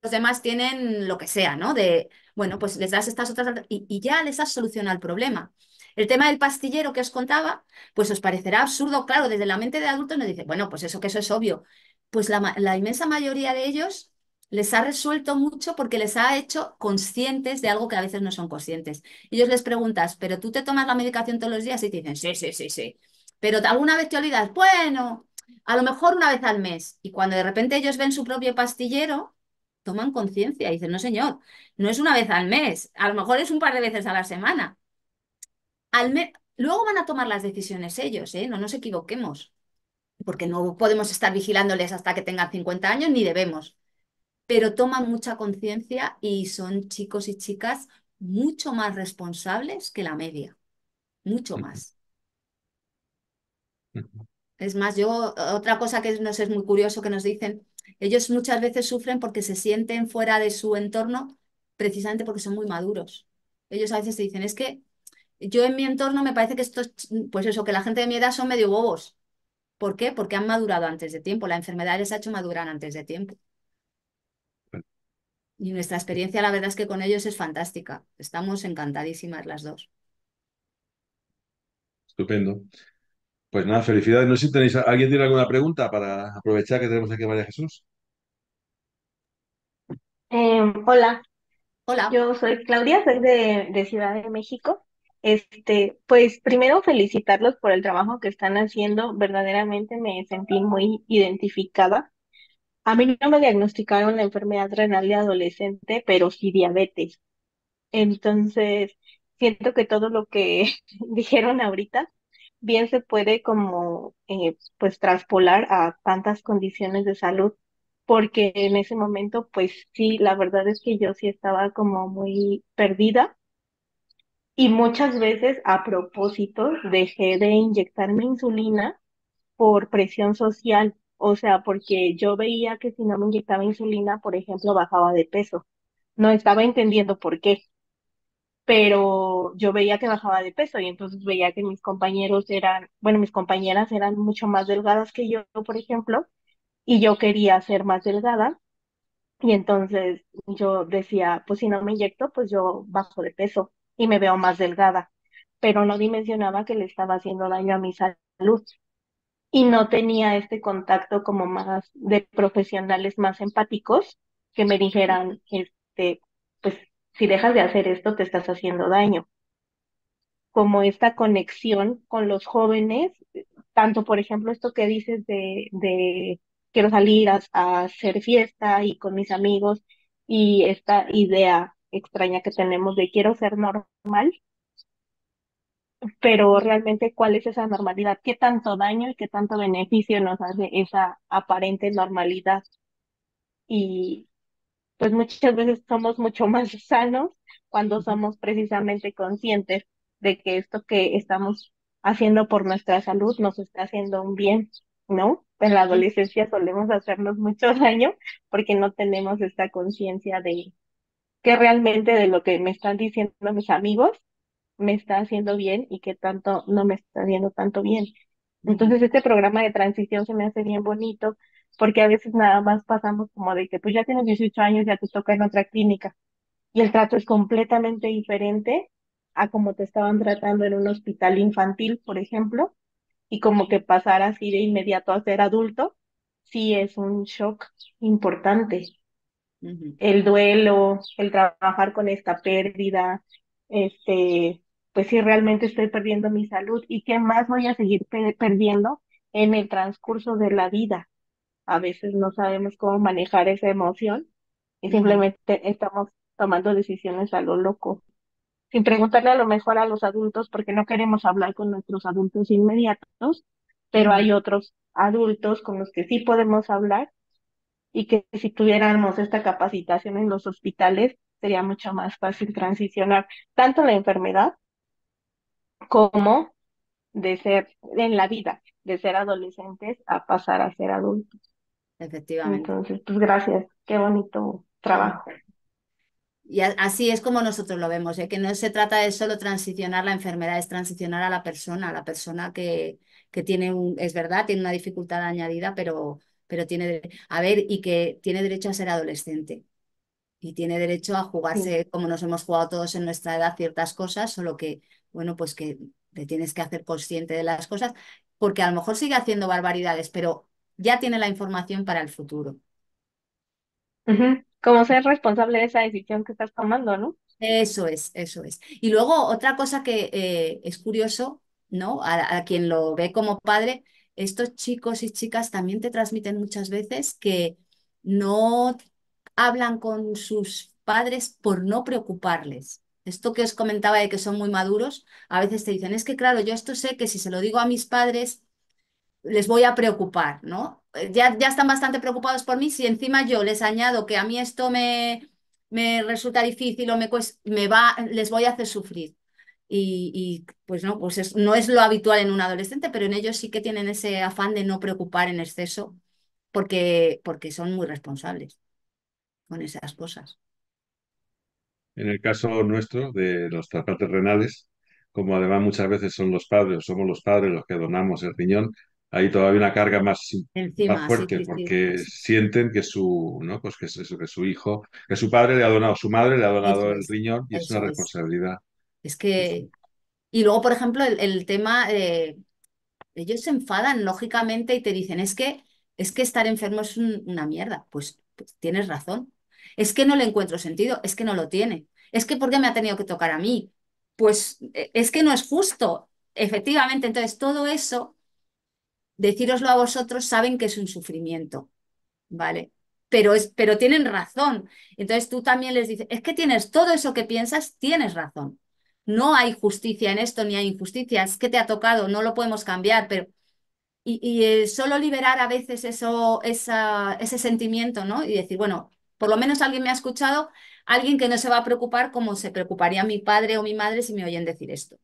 los demás tienen lo que sea, ¿no? De, bueno, pues les das estas otras y, ya les has solucionado el problema. El tema del pastillero que os contaba, pues os parecerá absurdo, claro, desde la mente de adultos nos dice, bueno, pues eso que eso es obvio. Pues la, inmensa mayoría de ellos les ha resuelto mucho porque les ha hecho conscientes de algo que a veces no son conscientes. Y ellos les preguntas, pero tú te tomas la medicación todos los días y te dicen, sí, sí, sí, sí. Pero alguna vez te olvidas, bueno, a lo mejor una vez al mes. Y cuando de repente ellos ven su propio pastillero, toman conciencia y dicen, no señor, no es una vez al mes, a lo mejor es un par de veces a la semana. Luego van a tomar las decisiones ellos, ¿eh? no nos equivoquemos, porque no podemos estar vigilándoles hasta que tengan 50 años, ni debemos. Pero toman mucha conciencia y son chicos y chicas mucho más responsables que la media, mucho más. Es más, yo, otra cosa que nos es muy curioso que nos dicen, ellos muchas veces sufren porque se sienten fuera de su entorno precisamente porque son muy maduros. Ellos a veces se dicen, es que yo en mi entorno me parece que esto, pues eso, que la gente de mi edad son medio bobos. ¿Por qué? Porque han madurado antes de tiempo, la enfermedad les ha hecho madurar antes de tiempo. Y nuestra experiencia, la verdad es que con ellos es fantástica. Estamos encantadísimas las dos. Estupendo. Pues nada, felicidades. No sé si tenéis, ¿alguien tiene alguna pregunta para aprovechar que tenemos aquí a María Jesús? Eh, hola. Hola. Yo soy Claudia, soy de, de, Ciudad de México. Este, pues primero felicitarlos por el trabajo que están haciendo. Verdaderamente me sentí muy identificada. A mí no me diagnosticaron la enfermedad renal de adolescente, pero sí diabetes. Entonces, siento que todo lo que dijeron ahorita bien se puede como eh, pues traspolar a tantas condiciones de salud, porque en ese momento pues sí, la verdad es que yo sí estaba como muy perdida y muchas veces a propósito dejé de inyectarme insulina por presión social, o sea, porque yo veía que si no me inyectaba insulina, por ejemplo, bajaba de peso. No estaba entendiendo por qué pero yo veía que bajaba de peso y entonces veía que mis compañeros eran, bueno, mis compañeras eran mucho más delgadas que yo, por ejemplo, y yo quería ser más delgada. Y entonces yo decía, pues si no me inyecto, pues yo bajo de peso y me veo más delgada, pero no dimensionaba que le estaba haciendo daño a mi salud. Y no tenía este contacto como más de profesionales más empáticos que me dijeran, este, pues si dejas de hacer esto, te estás haciendo daño. Como esta conexión con los jóvenes, tanto por ejemplo esto que dices de, quiero salir a, a, hacer fiesta y con mis amigos y esta idea extraña que tenemos de quiero ser normal, pero realmente cuál es esa normalidad, qué tanto daño y qué tanto beneficio nos hace esa aparente normalidad. Y, pues muchas veces somos mucho más sanos cuando somos precisamente conscientes de que esto que estamos haciendo por nuestra salud nos está haciendo un bien, ¿no? En la adolescencia solemos hacernos mucho daño porque no tenemos esta conciencia de que realmente de lo que me están diciendo mis amigos me está haciendo bien y que tanto no me está haciendo tanto bien. Entonces este programa de transición se me hace bien bonito porque a veces nada más pasamos como de que pues ya tienes 18 años, ya te toca en otra clínica y el trato es completamente diferente a como te estaban tratando en un hospital infantil, por ejemplo, y como que pasar así de inmediato a ser adulto, sí es un shock importante. El duelo, el trabajar con esta pérdida, este, pues si realmente estoy perdiendo mi salud y qué más voy a seguir perdiendo en el transcurso de la vida a veces no sabemos cómo manejar esa emoción y simplemente estamos tomando decisiones a lo loco, sin preguntarle a lo mejor a los adultos porque no queremos hablar con nuestros adultos inmediatos, pero hay otros adultos con los que sí podemos hablar y que si tuviéramos esta capacitación en los hospitales sería mucho más fácil transicionar tanto la enfermedad como de ser en la vida, de ser adolescentes a pasar a ser adultos. Efectivamente. Entonces, pues gracias, qué bonito trabajo. Y así es como nosotros lo vemos, ¿eh? que no se trata de solo transicionar la enfermedad, es transicionar a la persona, a la persona que, que tiene un, es verdad, tiene una dificultad añadida, pero, pero tiene, a ver, y que tiene derecho a ser adolescente. Y tiene derecho a jugarse, como nos hemos jugado todos en nuestra edad, ciertas cosas, solo que, bueno, pues que te tienes que hacer consciente de las cosas, porque a lo mejor sigue haciendo barbaridades, pero ya tiene la información para el futuro. Como ser responsable de esa decisión que estás tomando, ¿no? Eso es, eso es. Y luego otra cosa que eh, es curioso, ¿no? a, quien lo ve como padre, estos chicos y chicas también te transmiten muchas veces que no hablan con sus padres por no preocuparles. Esto que os comentaba de que son muy maduros, a veces te dicen, es que claro, yo esto sé que si se lo digo a mis padres, les voy a preocupar, ¿no? Eh, ya, ya están bastante preocupados por mí, si encima yo les añado que a mí esto me, me resulta difícil o me, me va, les voy a hacer sufrir. Y, pues no, pues es, no es lo habitual en un adolescente, pero en ellos sí que tienen ese afán de no preocupar en exceso porque, porque son muy responsables con esas cosas. En el caso nuestro de los trasplantes renales, como además muchas veces son los padres, somos los padres los que donamos el riñón, Ahí todavía una carga más, fuerte, porque sienten que su, ¿no? pues que, eso que su hijo, que su padre le ha donado, su madre le ha donado el riñón y es una responsabilidad. Es que, y luego, por ejemplo, el, tema, de eh, ellos se enfadan lógicamente y te dicen, es que, es que estar enfermo es una mierda. Pues, pues tienes razón. Es que no le encuentro sentido, es que no lo tiene. Es que ¿por qué me ha tenido que tocar a mí? Pues eh, es que no es justo. Efectivamente, entonces todo eso decíroslo a vosotros, saben que es un sufrimiento, ¿vale? Pero, es, pero tienen razón. Entonces tú también les dices, es que tienes todo eso que piensas, tienes razón. No hay justicia en esto, ni hay injusticia, es que te ha tocado, no lo podemos cambiar, pero... Y, eh, solo liberar a veces eso, esa, ese sentimiento, ¿no? Y decir, bueno, por lo menos alguien me ha escuchado, alguien que no se va a preocupar como se preocuparía mi padre o mi madre si me oyen decir esto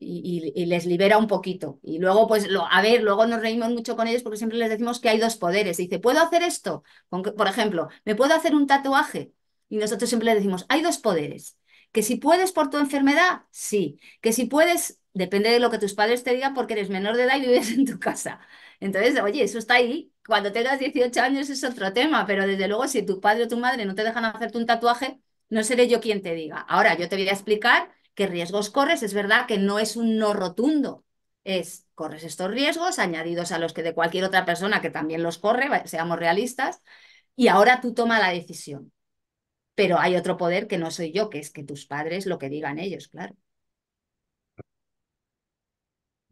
y, les libera un poquito. Y luego, pues, lo, a ver, luego nos reímos mucho con ellos porque siempre les decimos que hay dos poderes. Dice, ¿puedo hacer esto? por ejemplo, ¿me puedo hacer un tatuaje? Y nosotros siempre les decimos, hay dos poderes. Que si puedes por tu enfermedad, sí. Que si puedes, depende de lo que tus padres te digan porque eres menor de edad y vives en tu casa. Entonces, oye, eso está ahí. Cuando tengas 18 años es otro tema, pero desde luego si tu padre o tu madre no te dejan hacerte un tatuaje, no seré yo quien te diga. Ahora, yo te voy a explicar ¿Qué riesgos corres? Es verdad que no es un no rotundo, es corres estos riesgos añadidos a los que de cualquier otra persona que también los corre, seamos realistas, y ahora tú toma la decisión. Pero hay otro poder que no soy yo, que es que tus padres lo que digan ellos, claro.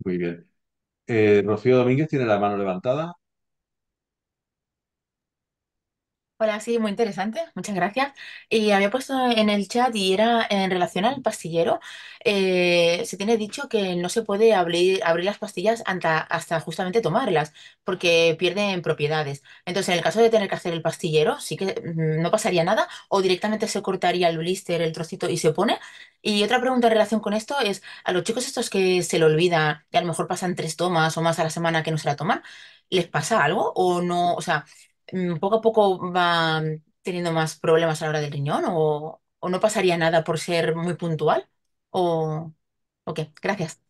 Muy bien. Eh, Rocío Domínguez tiene la mano levantada. Hola, sí, muy interesante, muchas gracias. Y había puesto en el chat y era en relación al pastillero, eh, se tiene dicho que no se puede abrir, abrir las pastillas hasta, justamente tomarlas, porque pierden propiedades. Entonces, en el caso de tener que hacer el pastillero, sí que mm, no pasaría nada, o directamente se cortaría el blister, el trocito y se pone. Y otra pregunta en relación con esto es, a los chicos estos que se le olvida, que a lo mejor pasan tres tomas o más a la semana que no se la toman, ¿les pasa algo o no? O sea, Mm, poco a poco va teniendo más problemas a la hora del riñón o, no pasaría nada por ser muy puntual? ¿O, o Gracias.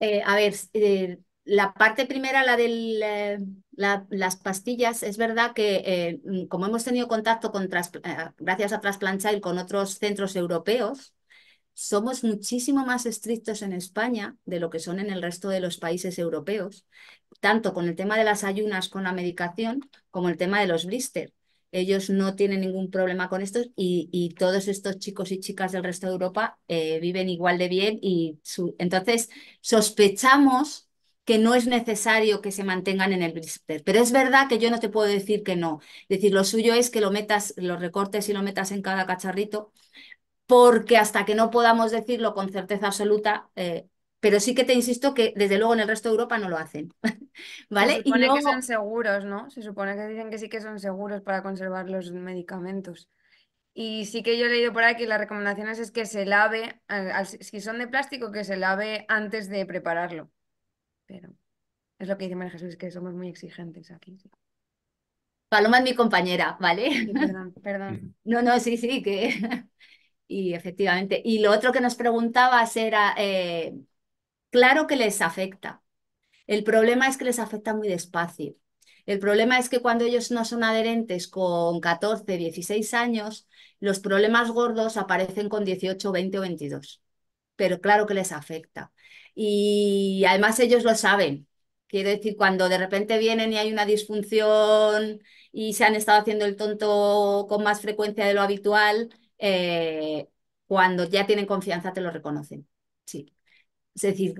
Eh, a ver, eh, la parte primera, la de eh, las pastillas, es verdad que mm, como hemos tenido contacto con gracias a y con otros centros europeos, somos muchísimo más estrictos en España de lo que son en el resto de los países europeos, tanto con el tema de las ayunas con la medicación como el tema de los blister. Ellos no tienen ningún problema con esto y, todos estos chicos y chicas del resto de Europa eh, viven igual de bien y entonces sospechamos que no es necesario que se mantengan en el blister. Pero es verdad que yo no te puedo decir que no. Es decir, lo suyo es que lo metas, lo recortes y lo metas en cada cacharrito, porque hasta que no podamos decirlo con certeza absoluta, eh, pero sí que te insisto que desde luego en el resto de Europa no lo hacen. ¿Vale? Se supone que son seguros, ¿no? Se supone que dicen que sí que son seguros para conservar los medicamentos. Y sí que yo he leído por aquí las recomendaciones es que se lave, si son de plástico, que se lave antes de prepararlo. Pero es lo que dice María Jesús, que somos muy exigentes aquí. Paloma es mi compañera, ¿vale? perdón, perdón. Mm. No, no, sí, sí, que y efectivamente, y lo otro que nos preguntabas era, eh, claro que les afecta. El problema es que les afecta muy despacio. El problema es que cuando ellos no son adherentes con 14, 16 años, los problemas gordos aparecen con 18, 20 o 22. Pero claro que les afecta. Y además ellos lo saben. Quiero decir, cuando de repente vienen y hay una disfunción y se han estado haciendo el tonto con más frecuencia de lo habitual, eh, cuando ya tienen confianza te lo reconocen. Sí. Es decir,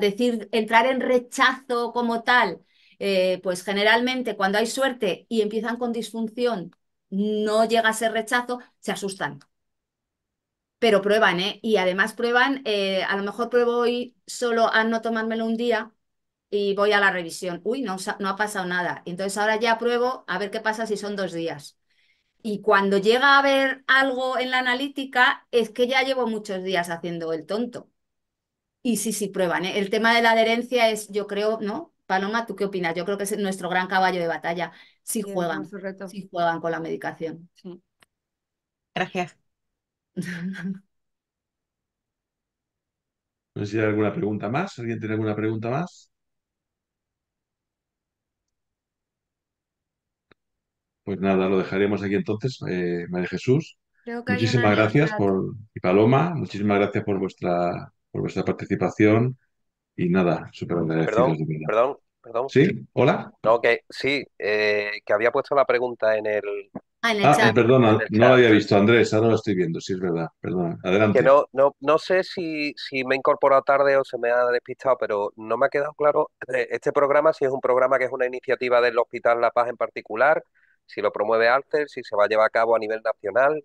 decir entrar en rechazo como tal, eh, pues generalmente cuando hay suerte y empiezan con disfunción, no llega a ser rechazo, se asustan. Pero prueban, ¿eh? Y además prueban, eh, a lo mejor pruebo hoy solo a no tomármelo un día y voy a la revisión. Uy, no, no ha pasado nada. Entonces ahora ya pruebo a ver qué pasa si son dos días. Y cuando llega a ver algo en la analítica, es que ya llevo muchos días haciendo el tonto. Y sí, sí, prueban. ¿eh? El tema de la adherencia es, yo creo, ¿no? Paloma, ¿tú qué opinas? Yo creo que es nuestro gran caballo de batalla. Si juegan, si juegan con la medicación. Gracias. no sé si hay alguna pregunta más. ¿Alguien tiene alguna pregunta más? Pues nada, lo dejaremos aquí entonces, eh, María Jesús. muchísimas gracias por, y Paloma, muchísimas gracias por vuestra, por vuestra participación y nada, súper agradecidos. Perdón, perdón, ¿Sí? ¿Hola? No, que sí, eh, que había puesto la pregunta en el... Ah, ah eh, no lo había visto, Andrés, ahora lo estoy viendo, sí es verdad, perdón, adelante. no, no, sé si, si me he incorporado tarde o se me ha despistado, pero no me ha quedado claro este programa, si es un programa que es una iniciativa del Hospital La Paz en particular, si lo promueve Alter, si se va a llevar a cabo a nivel nacional.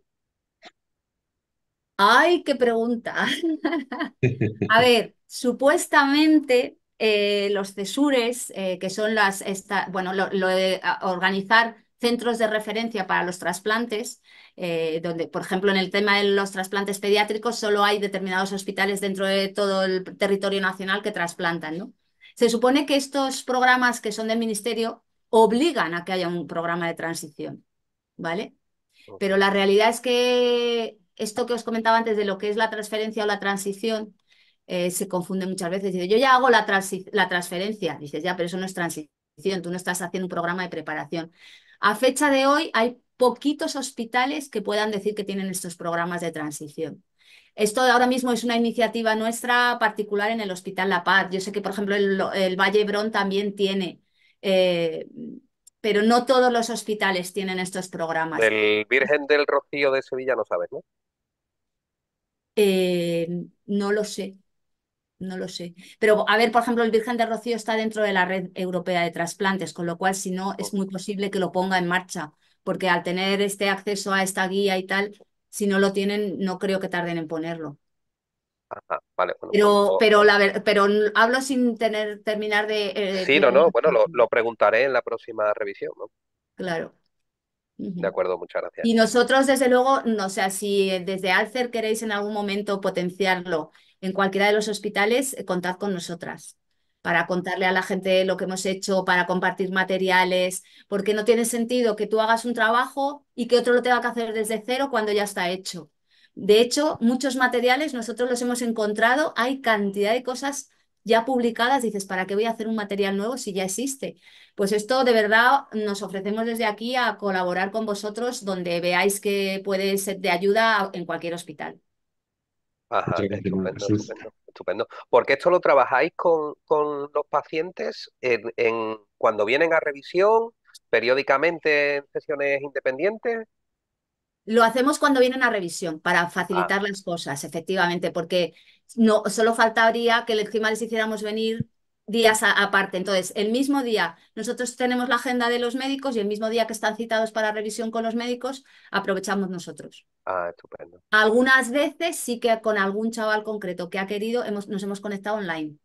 ¡Ay, qué pregunta! a ver, supuestamente eh, los CESURES, eh, que son las, bueno, lo, de organizar centros de referencia para los trasplantes, eh, donde, por ejemplo, en el tema de los trasplantes pediátricos, solo hay determinados hospitales dentro de todo el territorio nacional que trasplantan. ¿no? Se supone que estos programas que son del Ministerio obligan a que haya un programa de transición, ¿vale? Pero la realidad es que esto que os comentaba antes de lo que es la transferencia o la transición eh, se confunde muchas veces. yo ya hago la, transferencia. Dices, ya, pero eso no es transición, tú no estás haciendo un programa de preparación. A fecha de hoy hay poquitos hospitales que puedan decir que tienen estos programas de transición. Esto ahora mismo es una iniciativa nuestra particular en el Hospital La Paz. Yo sé que, por ejemplo, el, Vallebrón Valle también tiene, eh, pero no todos los hospitales tienen estos programas. ¿El Virgen del Rocío de Sevilla no sabes, ¿no? Eh, no lo sé, no lo sé. Pero, a ver, por ejemplo, el Virgen del Rocío está dentro de la red europea de trasplantes, con lo cual, si no, es muy posible que lo ponga en marcha, porque al tener este acceso a esta guía y tal, si no lo tienen, no creo que tarden en ponerlo. Pues pero, la pero hablo sin tener terminar de. Eh, sí, no, no, bueno, lo, preguntaré en la próxima revisión, Claro. De acuerdo, muchas gracias. Y nosotros, desde luego, no sé, si eh, desde Alcer queréis en algún momento potenciarlo en cualquiera de los hospitales, eh, contad con nosotras para contarle a la gente lo que hemos hecho, para compartir materiales, porque no tiene sentido que tú hagas un trabajo y que otro lo tenga que hacer desde cero cuando ya está hecho. De hecho, muchos materiales nosotros los hemos encontrado, hay cantidad de cosas ya publicadas, dices, ¿para qué voy a hacer un material nuevo si ya existe? Pues esto de verdad nos ofrecemos desde aquí a colaborar con vosotros donde veáis que puede ser de ayuda en cualquier hospital. Ajá, estupendo, Porque esto lo trabajáis con, los pacientes en, cuando vienen a revisión, periódicamente en sesiones independientes. Lo hacemos cuando vienen a revisión, para facilitar las cosas, efectivamente, porque no, solo faltaría que encima les hiciéramos venir días aparte. Entonces, el mismo día, nosotros tenemos la agenda de los médicos y el mismo día que están citados para revisión con los médicos, aprovechamos nosotros. Ah, estupendo. Algunas veces sí que con algún chaval concreto que ha querido hemos, nos hemos conectado online.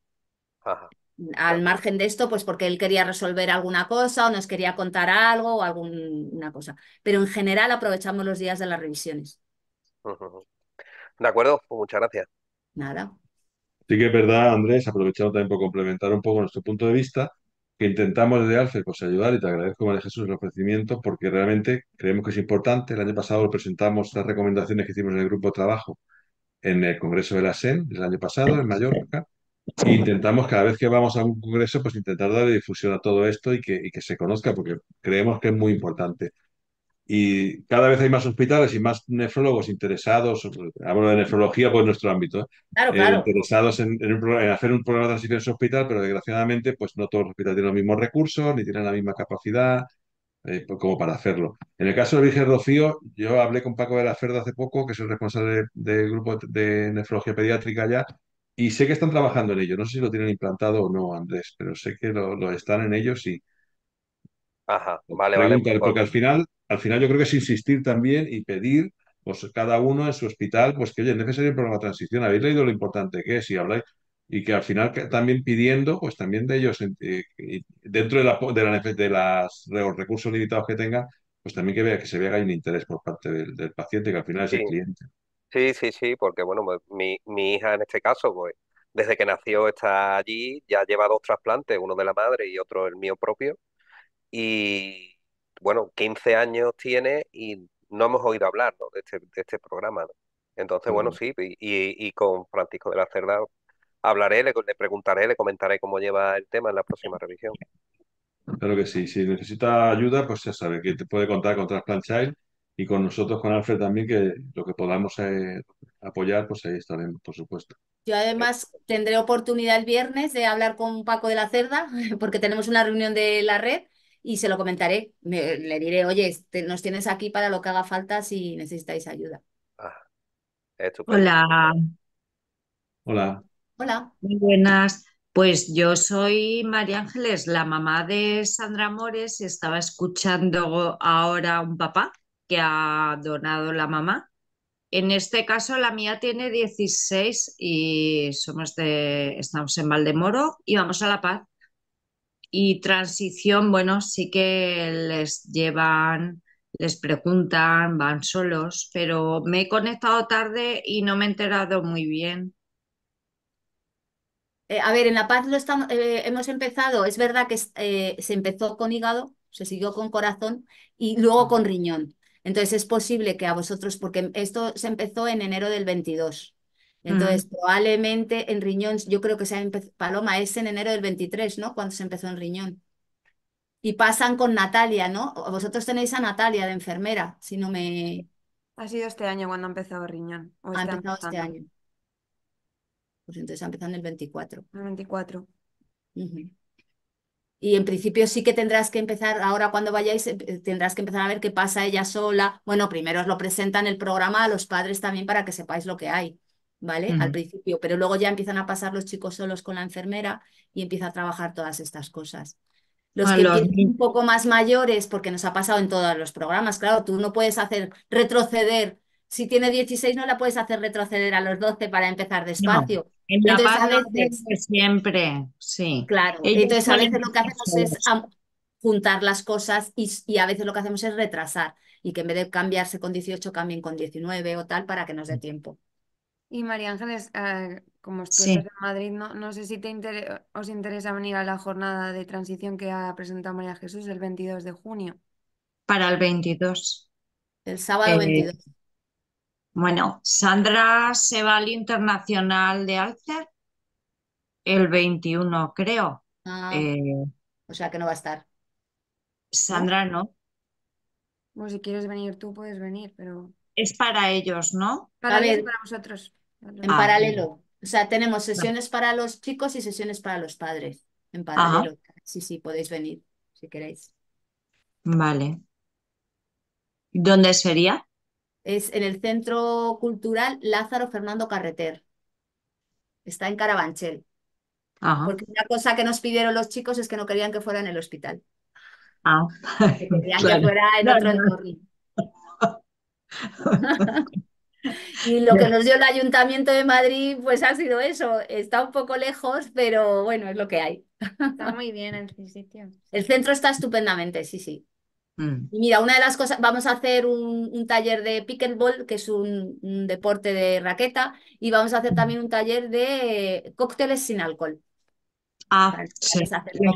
Ajá al margen de esto, pues porque él quería resolver alguna cosa o nos quería contar algo o alguna cosa. Pero en general aprovechamos los días de las revisiones. De acuerdo, pues muchas gracias. Nada. Sí que es verdad, Andrés, aprovechando también por complementar un poco nuestro punto de vista, que intentamos desde Alfe pues, ayudar y te agradezco, María Jesús, el ofrecimiento porque realmente creemos que es importante. El año pasado presentamos las recomendaciones que hicimos en el grupo de trabajo en el Congreso de la SEN, el año pasado, en Mallorca intentamos cada vez que vamos a un congreso, pues intentar darle difusión a todo esto y que, y que se conozca, porque creemos que es muy importante. Y cada vez hay más hospitales y más nefrólogos interesados, hablo de nefrología pues, nuestro ámbito, ¿eh? Eh, claro, interesados en, hacer un programa de transición en su hospital, pero desgraciadamente pues no todos los hospitales tienen los mismos recursos, ni tienen la misma capacidad, eh, pues, como para hacerlo. En el caso de Virgen Rocío, yo hablé con Paco de la Ferda hace poco, que es el responsable del grupo de nefrología pediátrica ya, y sé que están trabajando en ello. No sé si lo tienen implantado o no, Andrés, pero sé que lo, están en ellos y. Ajá, vale, vale. Porque al final, al final yo creo que es insistir también y pedir, pues cada uno en su hospital, pues que oye, es necesario para programa transición. Habéis leído lo importante que es y habláis. Y que al final también pidiendo, pues también de ellos, eh, dentro de, la, de, las, de, los recursos limitados que tengan, pues también que vea que se vea que hay un interés por parte del, paciente, que al final es el cliente. Sí, sí, sí, porque bueno, pues, mi, mi hija en este caso, pues desde que nació está allí, ya lleva dos trasplantes, uno de la madre y otro el mío propio. Y bueno, 15 años tiene y no hemos oído hablar de, este, de este programa. Entonces, bueno, mm. sí, y, con Francisco de la Cerda hablaré, le, le, preguntaré, le comentaré cómo lleva el tema en la próxima revisión. Claro que sí, si necesita ayuda, pues ya sabe que te puede contar con Transplant Child y con nosotros, con Alfred también, que lo que podamos eh, apoyar, pues ahí estaremos, por supuesto. Yo además tendré oportunidad el viernes de hablar con Paco de la Cerda, porque tenemos una reunión de la red y se lo comentaré. le diré, oye, este, nos tienes aquí para lo que haga falta si necesitáis ayuda. Ah, Hola. Hola. Hola. Muy buenas. Pues yo soy María Ángeles, la mamá de Sandra Mores, estaba escuchando ahora un papá ha donado la mamá. En este caso la mía tiene 16 y somos de, estamos en Valdemoro y vamos a La Paz. Y transición, bueno, sí que les llevan, les preguntan, van solos, pero me he conectado tarde y no me he enterado muy bien. Eh, a ver, en La Paz lo estamos, eh, hemos empezado, es verdad que eh, se empezó con hígado, se siguió con corazón y luego con riñón entonces es posible que a vosotros, porque esto se empezó en enero del 22. Mm. Entonces, probablemente en riñón, yo creo que se ha Paloma, es en enero del 23, ¿no? Cuando se empezó en riñón. Y pasan con Natalia, ¿no? Vosotros tenéis a Natalia de enfermera, si no me. Ha sido este año cuando ha empezado riñón. ha empezado este año. Pues entonces ha empezado en el 24. El 24. Y en principio sí que tendrás que empezar, ahora cuando vayáis, eh, eh, tendrás que empezar a ver qué pasa ella sola. Bueno, primero os lo presentan el programa a los padres también para que sepáis lo que hay, ¿vale? Al principio, pero luego ya empiezan a pasar los chicos solos con la enfermera y empieza a trabajar todas estas cosas. Los ah, que tienen un poco más mayores, porque nos ha pasado en todos los programas, claro, tú no puedes hacer retroceder. Si tiene 16 no la puedes hacer retroceder a los 12 para empezar despacio la entonces, siempre, sí. Claro, entonces a veces lo que hacemos es juntar las cosas y, a veces lo que hacemos es retrasar y que en vez de cambiarse con 18 cambien con 19 o tal para que nos dé tiempo. Y María Ángeles, eh, como estás en Madrid, no, no, sé si te os interesa venir a la jornada de transición que ha presentado María Jesús el 22 de junio. Para el 22. El sábado 22. Eh, bueno, Sandra se va al Internacional de Alcer el 21, creo. Ah, eh, o sea que no va a estar. Sandra no. Pues si quieres venir tú, puedes venir, pero. Es para ellos, ¿no? Para, vosotros. nosotros. En ah, paralelo. O sea, tenemos sesiones para los chicos y sesiones para los padres. En paralelo. Sí, sí, podéis venir si queréis. Vale. ¿Dónde sería? Es en el Centro Cultural Lázaro Fernando Carreter. Está en Carabanchel. Porque una cosa que nos pidieron los chicos es que no querían que fuera en el hospital. Ah, querían que fuera en otro entorno. Y lo que nos dio el Ayuntamiento de Madrid, pues ha sido eso. Está un poco lejos, pero bueno, es lo que hay. Está muy bien el sitio. El centro está estupendamente, sí, sí. Mm. mira, una de las cosas, vamos a hacer un, taller de pickleball, que es un, deporte de raqueta, y vamos a hacer también un taller de cócteles sin alcohol. Ah,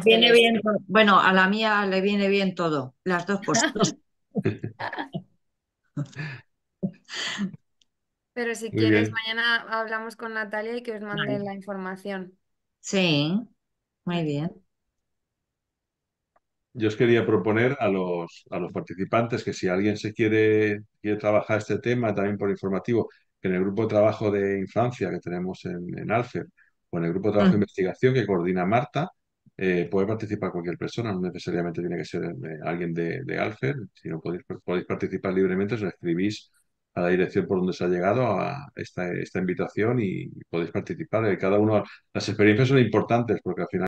bien, bueno, a la mía le viene bien todo, las dos cosas. Pero si quieres, mañana hablamos con Natalia y que os mande la información. Sí, muy bien yo os quería proponer a los, a los participantes que si alguien se quiere, quiere trabajar este tema también por informativo, que en el grupo de trabajo de infancia que tenemos en, en Alfer o en el grupo de trabajo de mm. investigación que coordina Marta, eh, puede participar cualquier persona, no necesariamente tiene que ser eh, alguien de, de Alfer, sino podéis, podéis participar libremente, os escribís a la dirección por donde se ha llegado a esta, esta invitación y, podéis participar. Eh, cada uno, las experiencias son importantes porque al final